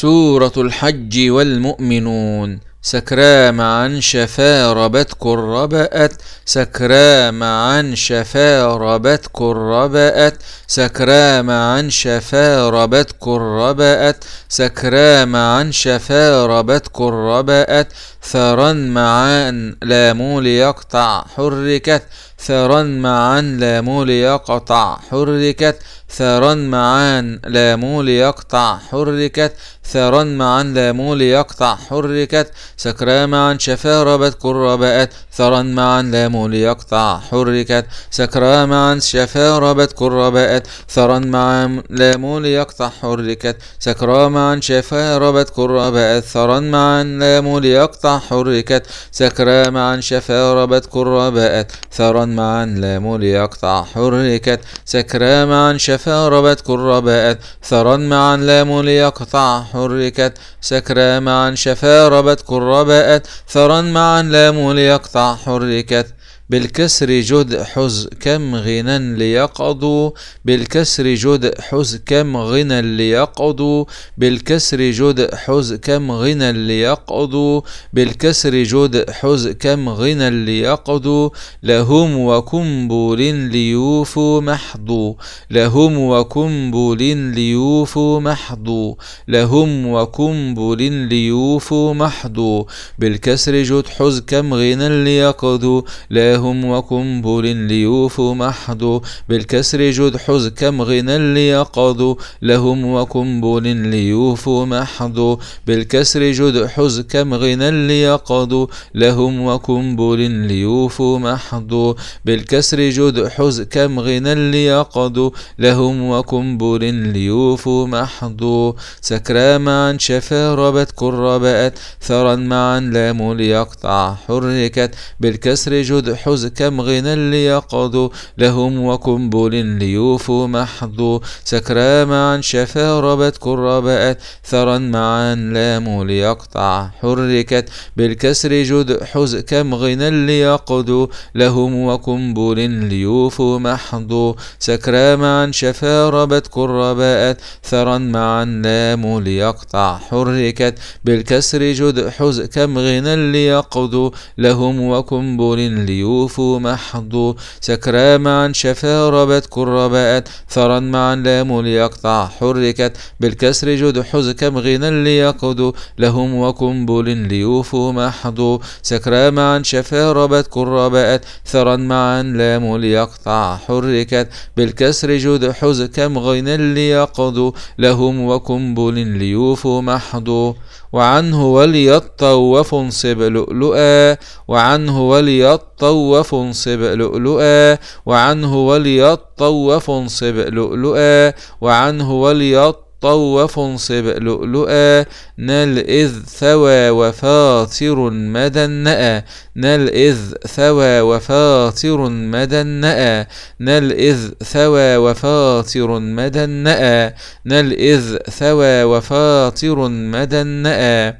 سورة الحج والمؤمنون سكرى معا شفا ربت كربأت سكرى معا شفا ربت كربأت سكرى معا شفا ربت كربأت سكرى معا شفا ربت كربأت ثرا معا لا ليقطع يقطع حركت ثرا معا لام ليقطع حركت ثرا معا لام ليقطع حركت ثرا معا لام ليقطع حركت سكرا معا شفا ربت كربأت ثرا معا لام ليقطع حركت سكرا معا شفا ربت كربأت ثرا معا لام ليقطع حركت سكرا معا شفا ربت كربأت ثرا معا لام ليقطع حركت سكرا معا شفا ربت كربأت ثرا معا لامول يقطع حركت سكرى معا شفا ربت كرباءت ثرا معا لام ليقطع حركت سكرى معا شفا ربت كرباءت ثرا معا لام ليقطع حركت بالكسر جد حز كم غنى ليقضوا بالكسر جد حز كم غنى ليقضوا بالكسر جد حز كم غنى ليقضوا بالكسر جد حز كم غنى ليقضوا لهم وكنبل ليوفوا محضوا لهم وكنبل ليوفوا محضوا لهم وكنبل ليوفوا محضوا بالكسر جد حز كم غنى ليقضوا لهم لهم وقنبل ليوفوا محض بالكسر جد حز كم غنى ليقض لهم وقنبل ليوفوا محض بالكسر جد حز كم غنى ليقض لهم وقنبل ليوفوا محض بالكسر جد حز كم غنى ليقض لهم وقنبل ليوفوا محض سكرى معا شفا ربت كربات ثرا معا لام ليقطع حركت بالكسر جد كم غنى ليقضوا لهم وقنبل ليوفوا محضوا سكرى معا شفا ربت كربأت ثرا معا لام ليقطع حركت بالكسر جد حز كم غنى ليقضوا لهم وقنبل ليوفوا محضوا سكرى معا شفا ربت كربأت ثرا معا لام ليقطع حركت بالكسر جد حز كم غنى ليقضوا لهم وقنبل ليوفوا سيوف محض سكرى معا شفا ربت كربات ثرا معا لام ليقطع حركت بالكسر جد حز كم غنى ليقضوا لهم وقنبل ليوفوا محض سكرى معا شفا ربت كربات ثرا معا لام ليقطع حركت بالكسر جد حز كم غنى ليقضوا لهم وقنبل ليوفوا محض وعنه وليطوف انصب لؤلؤا وعنه وليطوف انصب لؤلؤا وعنه وليطوف انصب لؤلؤا وعنه وليطوف طوف انصب لؤلؤا نل إذ ثوى وفاطر مدى النأى نل إذ ثوى وفاطر مدى النأى نل إذ ثوى وفاطر مدى النأى نل إذ ثوى وفاطر مدى النأى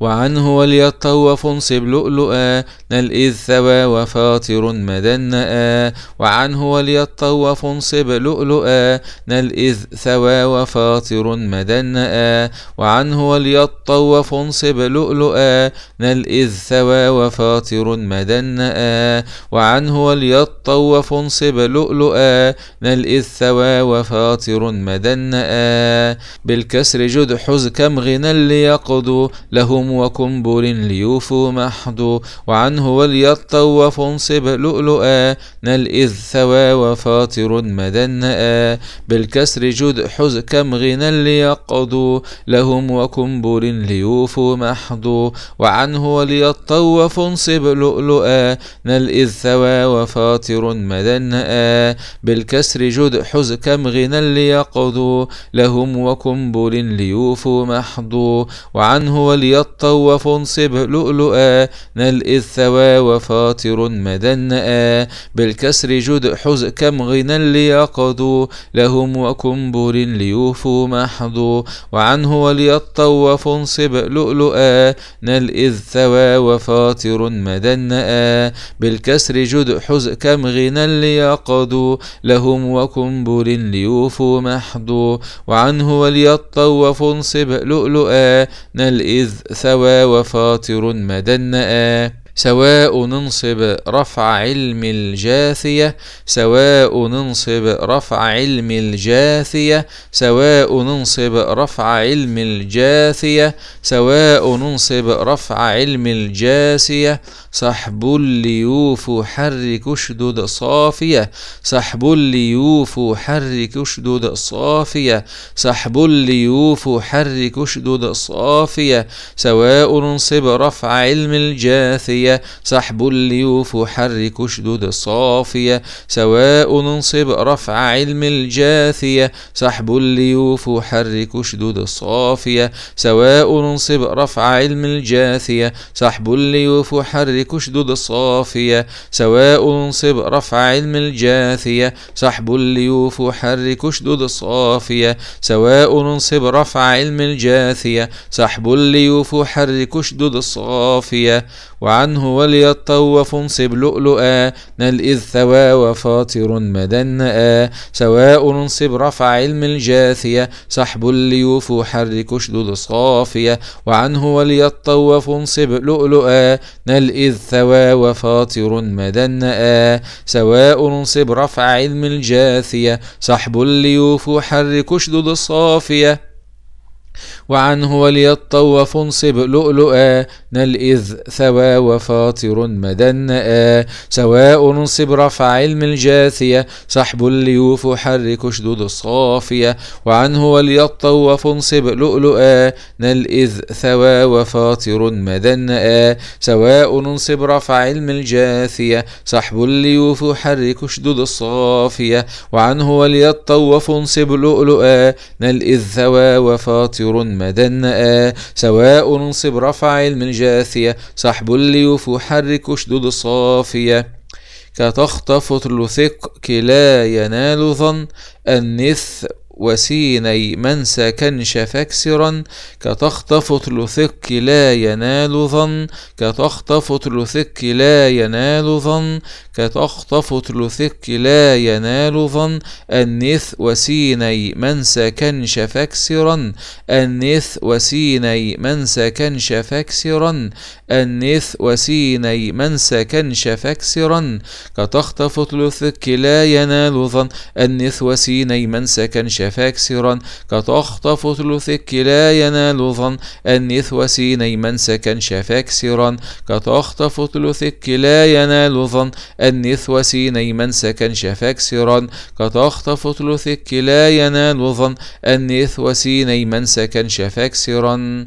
وعنه وليطوف انصب لؤلؤا نل إذ ثوى وفاطر مدنا وعنه وليطوف انصب لؤلؤا نل إذ ثوى وفاطر مدنا وعنه وليطوف انصب لؤلؤا نل إذ ثوى وفاطر مدنا وعنه وليطوف انصب لؤلؤا نل إذ ثوى وفاطر مدنا بالكسر جد حز كم غنى ليقضوا لهم وكنبل ليوفوا محضوا وعن عنه وليطوف انصب لؤلؤا نل إذ ثوى وفاطر مدنأ بالكسر جد حز كم غنى ليقضوا لهم وكنبر ليوفوا محضوا وعنه وليطوف انصب لؤلؤا نل إذ ثوى وفاطر مدنأ بالكسر جد حز كم غنى ليقضوا لهم وكنبر ليوفوا محضوا وعنه وليطوف انصب لؤلؤا نل إذ ثوى سوا وفاطر مدنأ بالكسر جد حز كم غنى ليقضوا لهم وكنبر ليوفوا محضوا وعنه وليطوف انصب لؤلؤا نل إذ ثوى وفاطر مدنأ بالكسر جد حز كم غنى ليقضوا لهم وكنبر ليوفوا محضوا وعنه وليطوف انصب لؤلؤا نل إذ ثوى وفاطر مدنأ سواء ننصب رفع علم الجاثية سواء ننصب رفع علم الجاثية سواء ننصب رفع علم الجاثية سواء ننصب رفع علم الجاثية سحب ليوف حرك اشدد صافية صحب ليوف حرك اشدد صافية صحب ليوف حرك اشدد صافية سواء ننصب رفع علم الجاثية عافية سحب اليوف حرك اشدد الصافية سواء انصب رفع علم الجاثية سحب اليوف حرك اشدد الصافية سواء انصب رفع علم الجاثية سحب اليوف حرك اشدد الصافية سواء انصب رفع علم الجاثية سحب اليوف حرك اشدد الصافية سواء انصب رفع علم الجاثية سحب اليوف حرك اشدد الصافية وعنه منه وليطوف انصب لؤلؤا نل إذ ثوى وفاطر مدنأ سواء انصب رفع علم الجاثية سحب الليوف حرك اشدد صافية وعنه وليطوف انصب لؤلؤا نل إذ ثوى وفاطر مدنأ سواء انصب رفع علم الجاثية سحب الليوف حرك اشدد صافية وعنه وليطوف انصب لؤلؤا نل إذ ثوى وفاطر مدنأ سواء انصب رفع علم الجاثية سحب الليوف حرك شدود الصافية وعنه وليطوف انصب لؤلؤا نل إذ ثوى وفاطر مدنأ سواء انصب رفع علم الجاثية سحب الليوف حرك شدود الصافية وعنه وليطوف انصب لؤلؤا نل إذ ثوى وفاطر حجر مدن آه، سواء انصب رفع من جاثية سحب الليوف حرك شدود صافية كتخطف ثلثق كلا ينال ظن النث وسيني من سكنش فاكسرا كتخطف ثلثك لا ينال ظن كتخطف لثق لا ينال ظن كتخطف ثلثك لا ينال ظن النث وسيني من سكن شفكسرا النث وسيني من سكن شفكسرا النث وسيني من سكن شفكسرا كتخطف ثلثك لا ينال ظن النث وسيني من سكن شفاكسرا كتخطف ثلثك لا ينال ظن النث وسيني من سكن شفاكسرا كتخطف ثلثك لا ينال ظن النث نيما سكن شفاك سرا كتخطف ثلثك لا ينال ظن النث نيما سكن شفاك سرا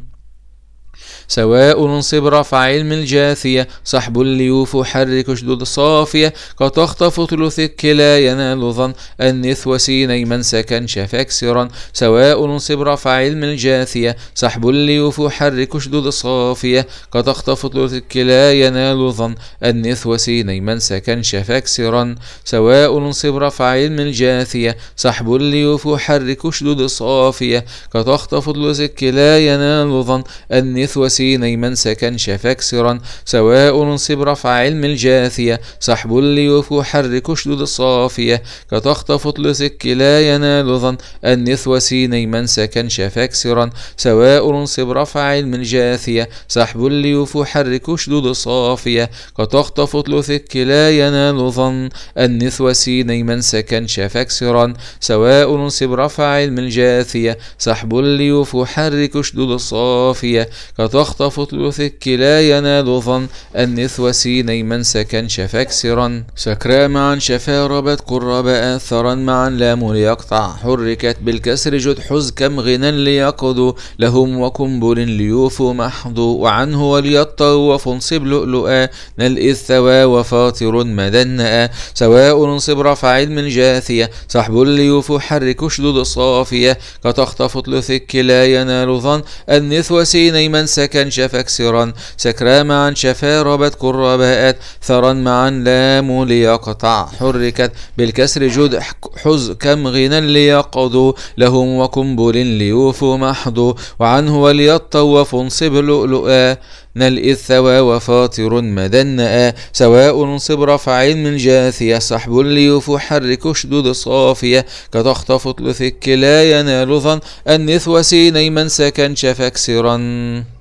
سواء صبر فعلم الجاثية صحب الليوف حرك شدود صافية كتخطف ثلث الكلا ينال ظن النث وسيني من سكن شفاك سرا سواء صبر فعلم الجاثية صحب الليوف حرك شدود صافية كتخطف ثلث الكلا ينال ظن النث وسيني من سكن شفاك سرا سواء صبر فعلم الجاثية صحب الليوف حرك شدود صافية كتخطف ثلث الكلا ينال ظن النث وسيني سيني من سكن شفاكسرا سواء انصب رفع علم الجاثية صحب الليوف حرك شدود الصافية كتخطف لسك لا ينال ظن النث وسيني من سكن شفاكسرا سواء انصب رفع علم الجاثية صحب الليوف حرك شدود الصافية كتخطف لسك لا ينال ظن النث وسيني من سكن شفاكسرا سواء انصب رفع علم الجاثية صحب الليوف حرك شدود الصافية كتخطف يخطف لثك لا ينال ظن أنث وسيني من سكن شفك سرا سكرا معا شفا ربت قرب أثرا معا لام ليقطع حركت بالكسر جد حز كم غنى ليقضوا لهم وقنبل ليوفوا محض وعنه وليطوف انصب لؤلؤا نل إذ ثوى وفاطر مدنأ سواء انصب رفع علم جاثية صحب الليوف حرك شدود صافية كتخطف لثك لا ينال ظن أنث وسيني من سكن سكن شفك سرا سكرا معا شفا ربت كرباءت ثرا معا لام ليقطع حركت بالكسر جد حز كم غنى ليقضوا لهم وقنبل ليوفوا محضوا وعنه وليطوف انصب لؤلؤا نل الثوى وفاطر مدنأ سواء انصب رفع من جاثية صحب ليوف حرك اشدد صافية كتخطف طلثك لا ينال ظن النث وسيني من سكن شفك سرا